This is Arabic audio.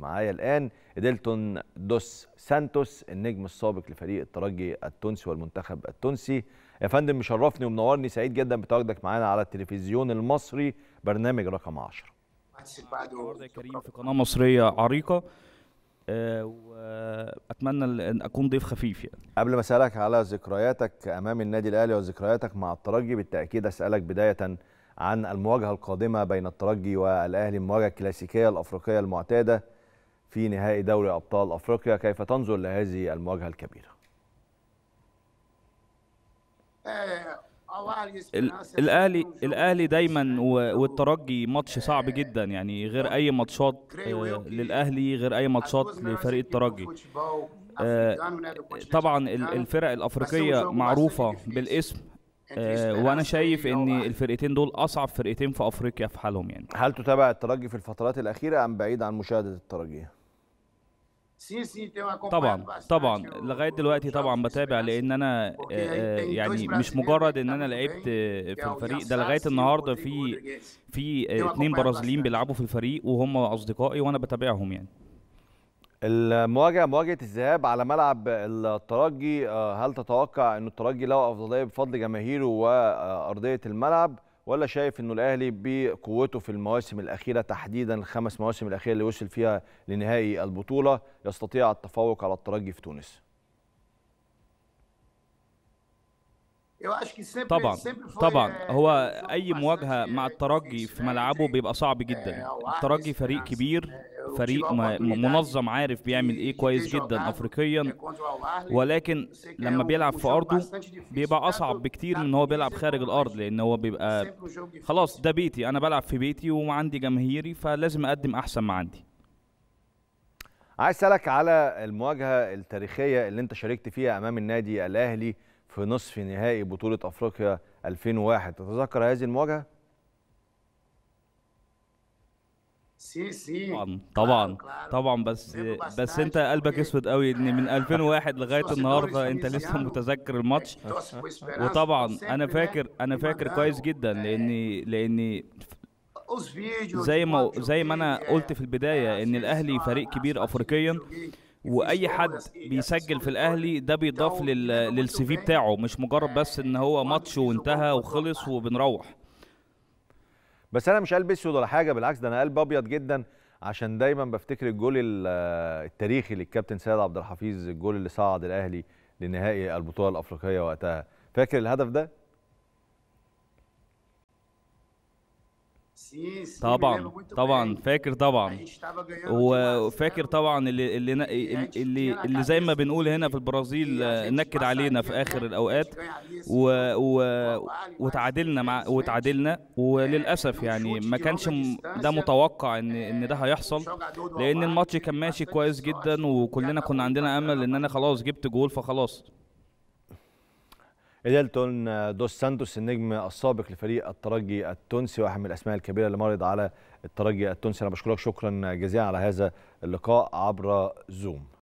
معايا الان اديلتون دوس سانتوس النجم السابق لفريق الترجي التونسي والمنتخب التونسي يا فندم مشرفني ومنورني سعيد جدا بتواجدك معانا على التلفزيون المصري برنامج رقم 10 يا كريم في قناه مصريه عريقه آه، واتمنى ان اكون ضيف خفيف يعني قبل ما اسالك على ذكرياتك امام النادي الاهلي وذكرياتك مع الترجي بالتاكيد اسالك بدايه عن المواجهه القادمه بين الترجي والاهلي المواجهه الكلاسيكيه الافريقيه المعتاده في نهائي دوري أبطال أفريقيا كيف تنظر لهذه المواجهة الكبيرة؟ الاهلي الاهلي دايما والترجي ماتش صعب جدا يعني غير اي ماتشات آه، للاهلي غير اي ماتشات لفريق الترجي آه، طبعا الفرق الافريقيه معروفه بالاسم آه، وانا شايف ان الفرقتين دول اصعب فرقتين في افريقيا في حالهم يعني هل تتابع الترجي في الفترات الاخيره ام بعيد عن مشاهده الترجي سيسي طبعا طبعا لغايه دلوقتي طبعا بتابع لان انا آه، يعني مش مجرد ان انا لعبت في الفريق ده لغايه النهارده في في اثنين آه، برازيليين بيلعبوا في الفريق وهم اصدقائي وانا بتابعهم يعني المواجهه مواجهه الذهاب على ملعب الترجي آه، هل تتوقع ان الترجي له افضليه بفضل جماهيره وارضيه الملعب ولا شايف انه الاهلي بقوته في المواسم الاخيره تحديدا الخمس مواسم الاخيره اللي وصل فيها لنهائي البطوله يستطيع التفوق على الترجي في تونس طبعا طبعا هو اي مواجهه مع الترجي في ملعبه بيبقى صعب جدا الترجي فريق كبير فريق منظم عارف بيعمل ايه كويس جدا افريقيا ولكن لما بيلعب في ارضه بيبقى اصعب بكتير من ان هو بيلعب خارج الارض لان هو بيبقى خلاص ده بيتي انا بلعب في بيتي وعندي جماهيري فلازم اقدم احسن ما عندي عايز اسالك على المواجهه التاريخيه اللي انت شاركت فيها امام النادي الاهلي في نصف نهائي بطوله افريقيا 2001 تتذكر هذه المواجهه سي سي طبعا طبعا طبعا بس بس انت قلبك اسود قوي ان من 2001 لغايه النهارده انت لسه متذكر الماتش وطبعا انا فاكر انا فاكر كويس جدا لاني لاني زي ما زي ما انا قلت في البدايه ان الاهلي فريق ah, كبير افريقيا واي حد بيسجل في الاهلي ده بيضاف للسي في بتاعه مش مجرد بس ان هو ماتش وانتهى وخلص وبنروح بس انا مش قلب اسود ولا حاجه بالعكس ده انا قلب ابيض جدا عشان دايما بفتكر الجول التاريخي للكابتن سيد عبد الحفيظ الجول اللي صعد الاهلي لنهائي البطوله الافريقيه وقتها فاكر الهدف ده Sim, طبعا فاكر طبعا وفاكر طبعا اللي اللي اللي, اللي زي ما بنقول هنا في البرازيل نكد علينا في اخر الاوقات و و وتعادلنا مع وتعادلنا وللاسف يعني ما كانش ده متوقع ان ان ده هيحصل um لان الماتش كان ماشي كويس جدا وكلنا e كنا عندنا امل ان انا خلاص جبت جول فخلاص إيدلتون دوس سانتوس النجم السابق لفريق الترجي التونسي واحد من الأسماء الكبيرة اللي مرض على الترجي التونسي أنا بشكرك شكرا جزيلا على هذا اللقاء عبر زوم